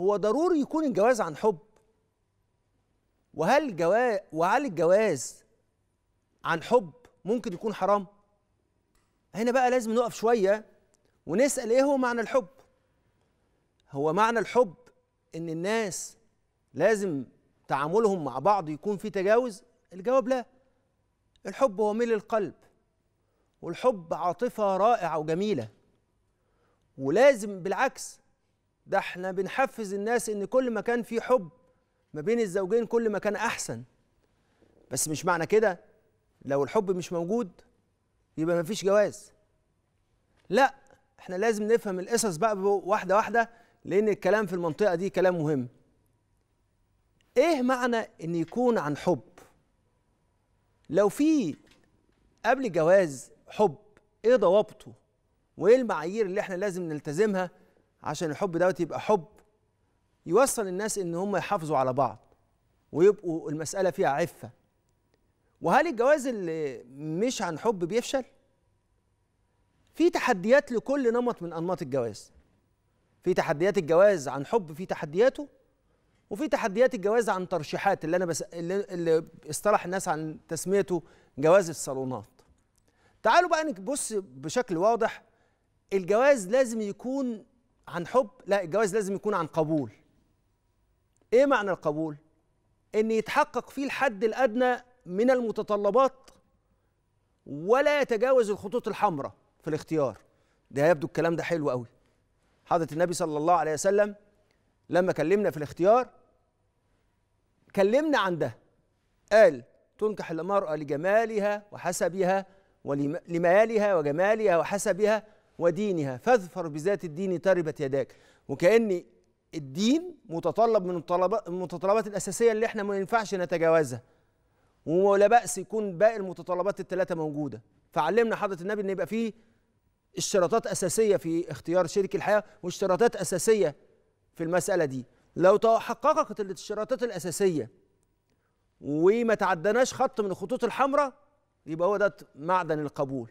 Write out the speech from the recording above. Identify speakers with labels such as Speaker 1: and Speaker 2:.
Speaker 1: هو ضروري يكون الجواز عن حب وهل جواز وهل الجواز عن حب ممكن يكون حرام هنا بقى لازم نقف شويه ونسال ايه هو معنى الحب هو معنى الحب ان الناس لازم تعاملهم مع بعض يكون في تجاوز الجواب لا الحب هو ميل القلب والحب عاطفه رائعه وجميله ولازم بالعكس ده احنا بنحفز الناس ان كل ما كان في حب ما بين الزوجين كل ما كان احسن بس مش معنى كده لو الحب مش موجود يبقى ما فيش جواز لا احنا لازم نفهم القصص بقى واحده واحده لان الكلام في المنطقه دي كلام مهم ايه معنى ان يكون عن حب لو في قبل الجواز حب ايه ضوابطه وايه المعايير اللي احنا لازم نلتزمها عشان الحب دوت يبقى حب يوصل الناس ان هم يحافظوا على بعض ويبقوا المساله فيها عفه وهل الجواز اللي مش عن حب بيفشل في تحديات لكل نمط من انماط الجواز في تحديات الجواز عن حب في تحدياته وفي تحديات الجواز عن ترشيحات اللي انا بس اللي اصطلح الناس عن تسميته جواز الصالونات تعالوا بقى نبص بشكل واضح الجواز لازم يكون عن حب لا الجواز لازم يكون عن قبول ايه معنى القبول ان يتحقق فيه الحد الادنى من المتطلبات ولا يتجاوز الخطوط الحمراء في الاختيار ده يبدو الكلام ده حلو قوي حضرة النبي صلى الله عليه وسلم لما كلمنا في الاختيار كلمنا عن ده قال تنكح المرأة لجمالها وحسبها ولمالها وجمالها وحسبها ودينها فاظفر بذات الدين تربت يداك وكأن الدين متطلب من المتطلبات الأساسية اللي احنا ما ينفعش نتجاوزها ولا بأس يكون باقي المتطلبات الثلاثة موجودة فعلمنا حضرة النبي ان يبقى فيه اشتراطات أساسية في اختيار شريك الحياة واشتراطات أساسية في المسألة دي لو تحققت الاشتراطات الأساسية وما تعدناش خط من الخطوط الحمراء يبقى هو ده معدن القبول